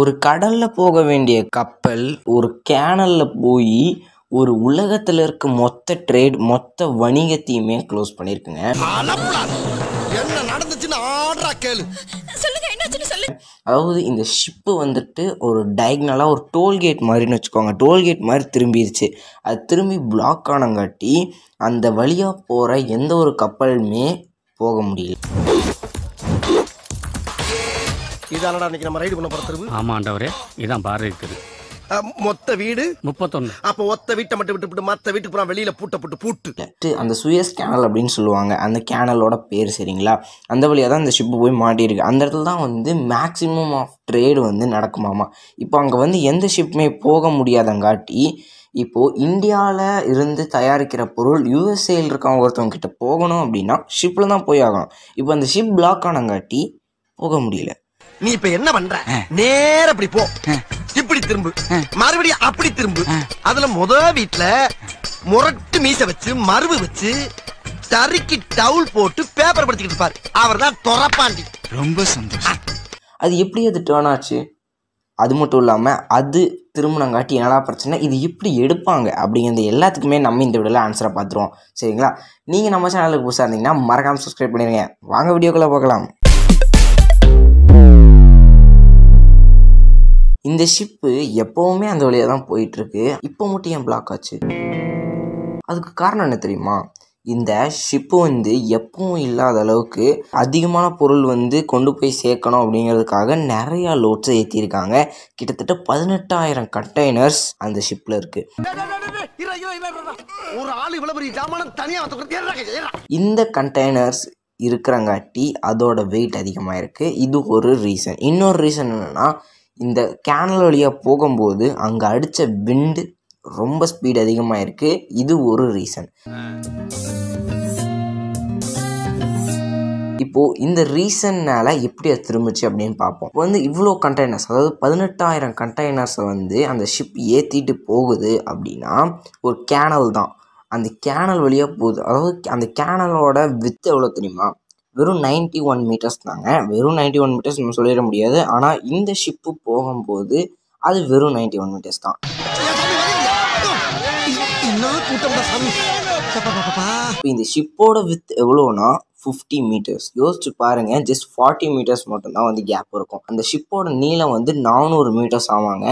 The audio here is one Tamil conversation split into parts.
ஒரு கடலில் போக வேண்டிய கப்பல் ஒரு கேனலில் போய் ஒரு உலகத்தில் இருக்க மொத்த ட்ரேட் மொத்த வணிகத்தையுமே க்ளோஸ் பண்ணிருக்குங்க அதாவது இந்த ஷிப்பு வந்துட்டு ஒரு டயக்னலாக ஒரு டோல்கேட் மாதிரின்னு வச்சுக்கோங்க டோல்கேட் மாதிரி திரும்பிடுச்சு அது திரும்பி பிளாக் ஆனங்காட்டி அந்த வழியாக போகிற எந்த ஒரு கப்பலுமே போக முடியல இதானடா இன்னைக்கு நம்ம ரைடு பண்ண போறது ஆமா ஆண்டவரே இதான் பாரதி இருக்குது மொத்த வீடு முப்பத்தொன்னு அப்போ ஒத்த வீட்டை மட்டும் விட்டு மற்ற வீட்டு பூரா வெளியில பூட்டப்பட்டு பூட்டு அந்த சுயஸ் கேனல் அப்படின்னு சொல்லுவாங்க அந்த கேனலோட பேர் சரிங்களா அந்த வழியாக தான் அந்த ஷிப்பு போய் மாட்டியிருக்கு அந்த இடத்துல தான் வந்து மேக்ஸிமம் ஆஃப் ட்ரேடு வந்து நடக்குமாமா இப்போ அங்கே வந்து எந்த ஷிப்புமே போக முடியாதங்காட்டி இப்போது இந்தியாவில் இருந்து தயாரிக்கிற பொருள் யூஎஸ்ஏயில் இருக்கவங்க ஒருத்தவங்க கிட்ட போகணும் அப்படின்னா ஷிப்பில் தான் போய் ஆகணும் இப்போ அந்த ஷிப் பிளாக் ஆனங்காட்டி போக முடியல நீ இப்ப என்ன பண்ற நேர அப்படி போ இப்படி திரும்பு மறுபடியும் அப்படி திரும்பு அதுல முத வீட்டுல முரட்டு மீச வச்சு மருவு வச்சு தறிக்கு டவுல் போட்டு பேப்பர் படுத்திக்கிட்டு இருப்பாரு அவர் தான் தொரப்பாண்டி ரொம்ப சந்தோஷம் அது எப்படி அது டேர்ன் ஆச்சு அது மட்டும் இல்லாமல் அது காட்டி என்னடா பிரச்சனை இது இப்படி எடுப்பாங்க அப்படிங்கிறது எல்லாத்துக்குமே நம்ம இந்த வீடியோவில் ஆன்சரை பார்த்துருவோம் சரிங்களா நீங்கள் நம்ம சேனலுக்கு புதுசாக இருந்தீங்கன்னா மறக்காமல் சப்ஸ்கிரைப் பண்ணிடுங்க வாங்க வீடியோக்குள்ளே பார்க்கலாம் இந்த ஷிப்பு எப்போவுமே அந்த வழியாக தான் போயிட்டுருக்கு இப்போ மட்டும் ஏன் பிளாக் ஆச்சு அதுக்கு காரணம் என்ன தெரியுமா இந்த ஷிப்பு வந்து எப்பவும் இல்லாத அளவுக்கு அதிகமான பொருள் வந்து கொண்டு போய் சேர்க்கணும் அப்படிங்கிறதுக்காக நிறையா லோட்ஸை ஏற்றியிருக்காங்க கிட்டத்தட்ட பதினெட்டாயிரம் கண்டெய்னர்ஸ் அந்த ஷிப்பில் இருக்குது இந்த கண்டெய்னர்ஸ் இருக்கிறங்காட்டி அதோட வெயிட் அதிகமாக இருக்குது இது ஒரு ரீசன் இன்னொரு ரீசன் என்னென்னா இந்த கேனல் வழியாக போகும்போது அங்கே அடித்த விண்டு ரொம்ப ஸ்பீட் அதிகமாக இருக்குது இது ஒரு ரீசன் இப்போது இந்த ரீசன்னால் எப்படி அது திரும்பிச்சு அப்படின்னு பார்ப்போம் வந்து இவ்வளோ கண்டெய்னர்ஸ் அதாவது பதினெட்டாயிரம் கண்டெய்னர்ஸை வந்து அந்த ஷிப் ஏற்றிட்டு போகுது அப்படின்னா ஒரு கேனல் தான் அந்த கேனல் வழியாக போகுது அதாவது அந்த கேனலோட வித்து எவ்வளோ தெரியுமா வெறும் நைன்ட்டி ஒன் மீட்டர்ஸ் தாங்க வெறும் நைன்ட்டி ஒன் மீட்டர்ஸ் நம்ம சொல்லிட முடியாது ஆனால் இந்த ஷிப்பு போகும்போது அது வெறும் நைன்ட்டி ஒன் மீட்டர்ஸ் தான் இந்த ஷிப்போட வித் எவ்வளோனா ஃபிஃப்டி மீட்டர்ஸ் யோசிச்சு பாருங்க ஜஸ்ட் ஃபார்ட்டி மீட்டர்ஸ் மட்டும்தான் வந்து கேப் இருக்கும் அந்த ஷிப்போட நீளம் வந்து நானூறு மீட்டர்ஸ் ஆவாங்க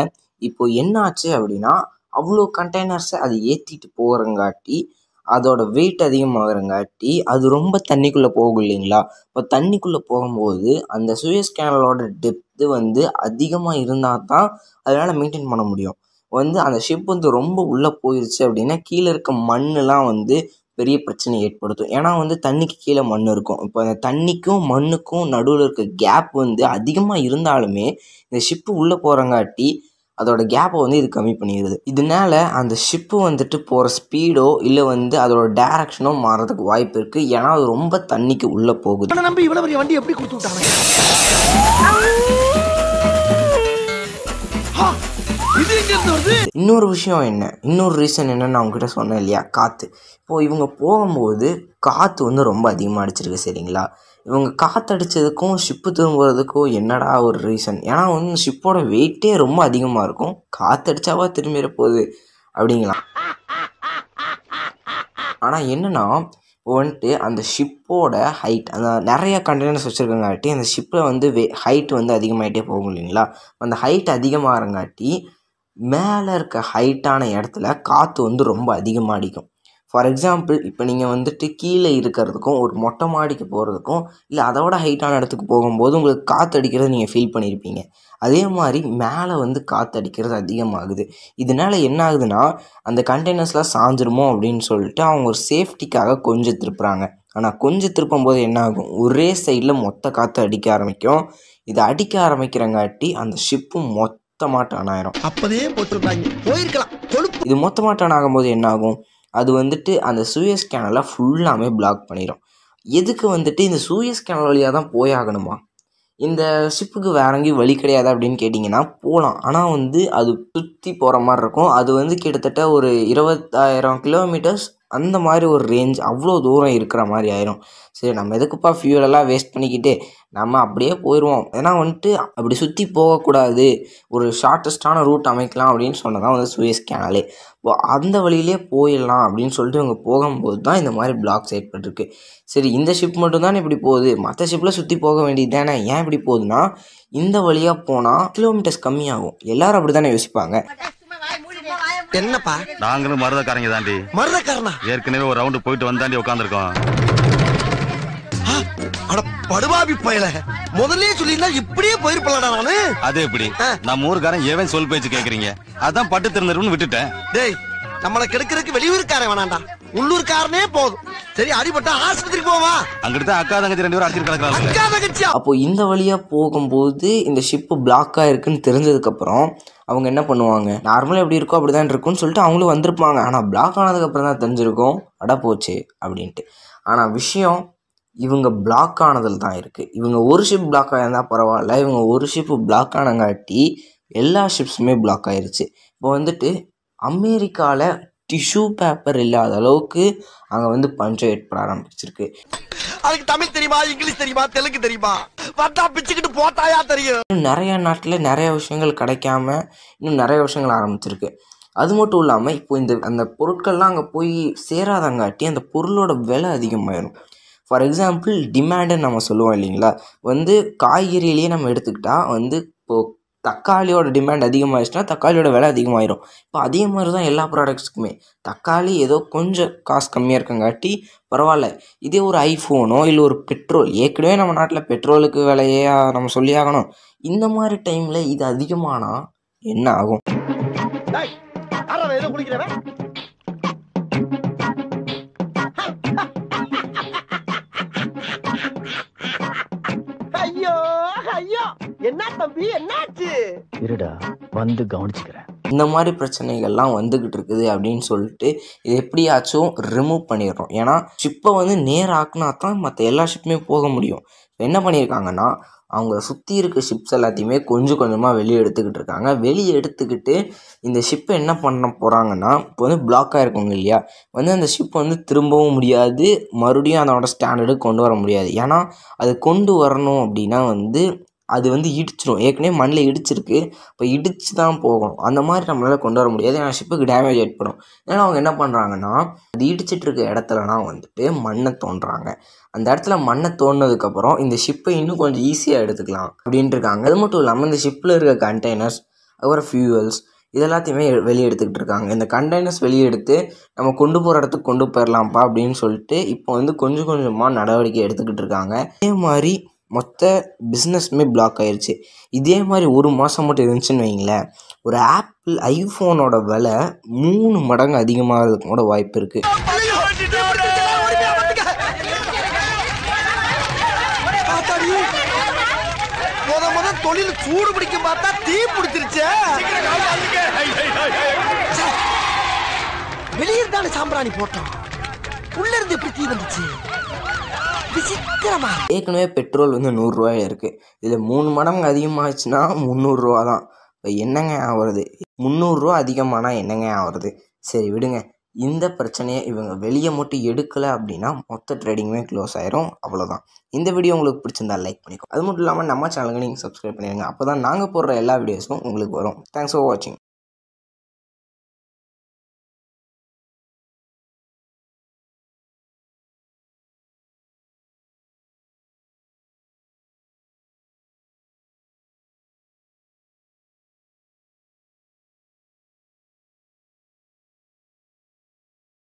இப்போ என்னாச்சு அப்படின்னா அவ்வளோ கண்டெய்னர்ஸை அது ஏற்றிட்டு போகிறங்காட்டி அதோட வெயிட் அதிகமாகிறங்காட்டி அது ரொம்ப தண்ணிக்குள்ளே போகும் இல்லைங்களா இப்போ தண்ணிக்குள்ளே போகும்போது அந்த சுயஸ் கேனலோட டெப்த்து வந்து அதிகமாக இருந்தால் தான் அதனால் மெயின்டைன் பண்ண முடியும் வந்து அந்த ஷிப் வந்து ரொம்ப உள்ளே போயிடுச்சு அப்படின்னா கீழே இருக்க மண்ணெலாம் வந்து பெரிய பிரச்சனை ஏற்படுத்தும் ஏன்னா வந்து தண்ணிக்கு கீழே மண் இருக்கும் இப்போ அந்த தண்ணிக்கும் மண்ணுக்கும் நடுவில் இருக்க கேப் வந்து அதிகமாக இருந்தாலுமே இந்த ஷிப்பு உள்ளே போகிறங்காட்டி அதோட கேப்பை வந்து இது கம்மி பண்ணிடுது இதனால அந்த ஷிப்பு வந்துட்டு போகிற ஸ்பீடோ இல்லை வந்து அதோட டேரக்ஷனோ மாறதுக்கு வாய்ப்பு இருக்குது ஏன்னா அது ரொம்ப தண்ணிக்கு உள்ளே போகுது நம்பி பெரிய வண்டி எப்படி கொடுத்து இன்னொரு விஷயம் என்ன இன்னொரு ரீசன் என்னன்னு அவங்க உங்ககிட்ட சொன்னேன் இல்லையா காற்று இப்போ இவங்க போகும்போது காற்று வந்து ரொம்ப அதிகமாக அடிச்சிருக்கு சரிங்களா இவங்க காற்றடிச்சதுக்கும் ஷிப்பு திரும்புறதுக்கும் என்னடா ஒரு ரீசன் ஏன்னா வந்து ஷிப்போட வெயிட்டே ரொம்ப அதிகமாக இருக்கும் காற்றடிச்சாவா திரும்பிட போகுது அப்படிங்களாம் ஆனால் என்னென்னா வந்துட்டு அந்த ஷிப்போட ஹைட் அந்த நிறைய கண்டெய்னர்ஸ் வச்சுருக்கங்காட்டி அந்த ஷிப்பில் வந்து வே ஹைட் வந்து அதிகமாகிட்டே போகும் இல்லைங்களா அந்த ஹைட் அதிகமாகிறங்காட்டி மேலே இருக்க ஹைட்டான இடத்துல காற்று வந்து ரொம்ப அதிகமாக அடிக்கும் ஃபார் எக்ஸாம்பிள் இப்போ நீங்கள் வந்துட்டு கீழே இருக்கிறதுக்கும் ஒரு மொட்டை மாடிக்கு போகிறதுக்கும் இல்லை அதோட ஹைட்டான இடத்துக்கு போகும்போது உங்களுக்கு காற்று அடிக்கிறத நீங்கள் ஃபீல் பண்ணியிருப்பீங்க அதே மாதிரி மேலே வந்து காற்று அடிக்கிறது அதிகமாகுது இதனால் என்ன ஆகுதுன்னா அந்த கண்டெய்னர்ஸ்லாம் சாஞ்சிருமோ அப்படின்னு சொல்லிட்டு அவங்க ஒரு சேஃப்டிக்காக கொஞ்சம் திருப்புறாங்க ஆனால் கொஞ்சம் திருப்பும் போது என்ன ஆகும் ஒரே சைடில் மொத்த காற்று அடிக்க ஆரம்பிக்கும் இதை அடிக்க ஆரம்பிக்கிறங்காட்டி அந்த ஷிப்பு மொத்தமாக டர்ன் ஆயிரும் அப்போதே போட்டிருப்பாங்க போயிருக்கலாம் இது மொத்தமாக டர்ன் ஆகும்போது என்ன ஆகும் அது வந்துட்டு அந்த சூயஸ் கேனலை ஃபுல்லாமே பிளாக் பண்ணிடும் எதுக்கு வந்துட்டு இந்த சூயஸ் கேனல் வழியாக தான் போயாகணுமா இந்த ஷிப்புக்கு வேற எங்கேயும் வழி கிடையாது அப்படின்னு கேட்டிங்கன்னா போகலாம் ஆனால் வந்து அது சுற்றி போகிற மாதிரி இருக்கும் அது வந்து கிட்டத்தட்ட ஒரு இருபத்தாயிரம் கிலோமீட்டர்ஸ் அந்த மாதிரி ஒரு ரேஞ்ச் அவ்வளோ தூரம் இருக்கிற மாதிரி ஆயிரும் சரி நம்ம எதுக்குப்பா ஃபியூலெல்லாம் வேஸ்ட் பண்ணிக்கிட்டு நம்ம அப்படியே போயிடுவோம் ஏன்னா வந்துட்டு அப்படி சுற்றி போகக்கூடாது ஒரு ஷார்ட்டஸ்டான ரூட் அமைக்கலாம் அப்படின்னு சொன்னதான் வந்து சுயஸ் கேனலே இப்போ அந்த வழியிலே போயிடலாம் அப்படின்னு சொல்லிட்டு இவங்க போகும்போது தான் இந்த மாதிரி பிளாக்ஸ் ஏற்பட்டிருக்கு சரி இந்த ஷிப் மட்டும்தான் இப்படி போகுது மற்ற ஷிப்பில் சுற்றி போக வேண்டியது தானே ஏன் இப்படி போகுதுன்னா இந்த வழியாக போனால் கிலோமீட்டர்ஸ் கம்மியாகும் எல்லோரும் அப்படி தானே யோசிப்பாங்க என்னப்பா நாங்களும் மருதக்காரங்க தாண்டி மருதக்காரனா ஏற்கனவே ஒரு ரவுண்டு போயிட்டு வந்தாண்டி உட்காந்துருக்கோம் அட படுபாபி பயல முதல்ல சொல்லியிருந்தா இப்படியே போயிருப்பலடா நானு அது எப்படி நம்ம ஊருக்காரன் ஏவன் சொல் பேச்சு கேக்குறீங்க அதான் பட்டு திறந்துருன்னு விட்டுட்டேன் டேய் நம்மளை கெடுக்கிறதுக்கு வெளியூருக்காரன் வேணாண்டா உள்ளூர்காரனே போதும் சரி அடிபட்டா ஆஸ்பத்திரிக்கு போவா அங்கிட்ட அக்கா தங்கச்சி ரெண்டு பேரும் அக்கா தங்கச்சி அப்போ இந்த வழியா போகும்போது இந்த ஷிப் பிளாக் ஆயிருக்குன்னு தெரிஞ்சதுக்கு அப்புறம் அவங்க என்ன பண்ணுவாங்க நார்மலாக எப்படி இருக்கோ அப்படி இருக்கும்னு சொல்லிட்டு அவங்களும் வந்திருப்பாங்க ஆனால் பிளாக் ஆனதுக்கப்புறம் தான் தெரிஞ்சிருக்கும் அட போச்சு அப்படின்ட்டு ஆனால் விஷயம் இவங்க பிளாக் ஆனதில் தான் இருக்குது இவங்க ஒரு ஷிப் பிளாக் ஆயிருந்தால் பரவாயில்ல இவங்க ஒரு ஷிப் பிளாக் ஆனங்காட்டி எல்லா ஷிப்ஸுமே பிளாக் ஆயிடுச்சு இப்போ வந்துட்டு அமெரிக்காவில் டிஷ்யூ பேப்பர் இல்லாத அளவுக்கு அங்கே வந்து பஞ்சாயத்து ஏற்பட ஆரம்பிச்சிருக்கு அதுக்கு தமிழ் தெரியுமா இங்கிலீஷ் தெரியுமா தெலுங்கு தெரியுமா வந்தா பிச்சுக்கிட்டு போட்டாயா தெரியும் நிறைய நாட்டில் நிறைய விஷயங்கள் கிடைக்காம இன்னும் நிறைய விஷயங்கள் ஆரம்பிச்சிருக்கு அது மட்டும் இல்லாமல் இப்போ இந்த அந்த பொருட்கள்லாம் அங்கே போய் சேராதங்காட்டி அந்த பொருளோட விலை அதிகமாயிடும் ஃபார் எக்ஸாம்பிள் டிமாண்டுன்னு நம்ம சொல்லுவோம் இல்லைங்களா வந்து காய்கறியிலேயே நம்ம எடுத்துக்கிட்டால் வந்து இப்போது தக்காளியோட டிமாண்ட் அதிகமாகிடுச்சுன்னா தக்காளியோட விலை அதிகமாகிடும் இப்போ அதே மாதிரி தான் எல்லா ப்ராடக்ட்ஸுக்குமே தக்காளி ஏதோ கொஞ்சம் காசு கம்மியாக இருக்கங்காட்டி பரவாயில்ல இதே ஒரு ஐஃபோனோ இல்லை ஒரு பெட்ரோல் ஏற்கனவே நம்ம நாட்டில் பெட்ரோலுக்கு விலையே நம்ம சொல்லி ஆகணும் இந்த மாதிரி டைமில் இது அதிகமானால் என்ன ஆகும் திருடா வந்து கவனிச்சுக்கிறேன் இந்த மாதிரி பிரச்சனைகள்லாம் வந்துகிட்டு இருக்குது அப்படின்னு சொல்லிட்டு இது எப்படியாச்சும் ரிமூவ் பண்ணிடுறோம் ஏன்னா ஷிப்பை வந்து நேராக்குனா ஆக்குனா தான் மற்ற எல்லா ஷிப்புமே போக முடியும் என்ன பண்ணியிருக்காங்கன்னா அவங்க சுற்றி இருக்க ஷிப்ஸ் எல்லாத்தையுமே கொஞ்சம் கொஞ்சமாக வெளியே எடுத்துக்கிட்டு இருக்காங்க வெளியே எடுத்துக்கிட்டு இந்த ஷிப்பை என்ன பண்ண போகிறாங்கன்னா இப்போ வந்து பிளாக் இருக்கவங்க இல்லையா வந்து அந்த ஷிப் வந்து திரும்பவும் முடியாது மறுபடியும் அதோட ஸ்டாண்டர்டு கொண்டு வர முடியாது ஏன்னா அது கொண்டு வரணும் அப்படின்னா வந்து அது வந்து இடிச்சிடும் ஏற்கனவே மண்ணில் இடிச்சிருக்கு இப்போ இடிச்சு தான் போகணும் அந்த மாதிரி நம்மளால் கொண்டு வர முடியாது ஏன்னா ஷிப்புக்கு டேமேஜ் ஏற்படும் ஏன்னா அவங்க என்ன பண்ணுறாங்கன்னா அது இடிச்சிட்ருக்க இடத்துலலாம் வந்துட்டு மண்ணை தோன்றாங்க அந்த இடத்துல மண்ணை தோண்டினதுக்கப்புறம் இந்த ஷிப்பை இன்னும் கொஞ்சம் ஈஸியாக எடுத்துக்கலாம் அப்படின்ட்டு இருக்காங்க அது மட்டும் இல்லாமல் இந்த ஷிப்பில் இருக்க கண்டெய்னர்ஸ் அப்புறம் ஃபியூவல்ஸ் இது எல்லாத்தையுமே வெளியே எடுத்துக்கிட்டு இருக்காங்க இந்த கண்டெய்னர்ஸ் வெளியே எடுத்து நம்ம கொண்டு போகிற இடத்துக்கு கொண்டு போயிடலாம்ப்பா அப்படின்னு சொல்லிட்டு இப்போ வந்து கொஞ்சம் கொஞ்சமாக நடவடிக்கை எடுத்துக்கிட்டு இருக்காங்க அதே மாதிரி மொத்த பிஸ்னஸ்மே பிளாக் ஆயிடுச்சு இதே மாதிரி ஒரு மாதம் மட்டும் இருந்துச்சுன்னு வைங்களேன் ஒரு ஆப்பிள் ஐஃபோனோட விலை மூணு மடங்கு அதிகமாகிறதுக்கு கூட வாய்ப்பு இருக்குது தொழில் சூடு பிடிக்க பார்த்தா தீ பிடிச்சிருச்சு வெளியே சாம்பிராணி போட்டோம் உள்ள இருந்து எப்படி தீ வந்துச்சு விசித்திரமா ஏற்கனவே பெட்ரோல் வந்து நூறுரூவாயில் இருக்குது இதில் மூணு மடங்கு அதிகமாகச்சுன்னா முந்நூறுரூவா தான் இப்போ என்னங்க ஆகிறது முந்நூறுரூவா அதிகமானால் என்னங்க ஆகிறது சரி விடுங்க இந்த பிரச்சனையை இவங்க வெளியே மட்டும் எடுக்கலை அப்படின்னா மொத்த ட்ரேடிங்குமே க்ளோஸ் ஆயிரும் அவ்வளோதான் இந்த வீடியோ உங்களுக்கு பிடிச்சிருந்தா லைக் பண்ணிக்கோ அது மட்டும் இல்லாமல் நம்ம சேனலுக்கு நீங்கள் சப்ஸ்கிரைப் பண்ணிடுங்க அப்போ தான் நாங்கள் போடுற எல்லா வீடியோஸும் உங்களுக்கு வரும் தேங்க்ஸ் ஃபார் வாட்சிங்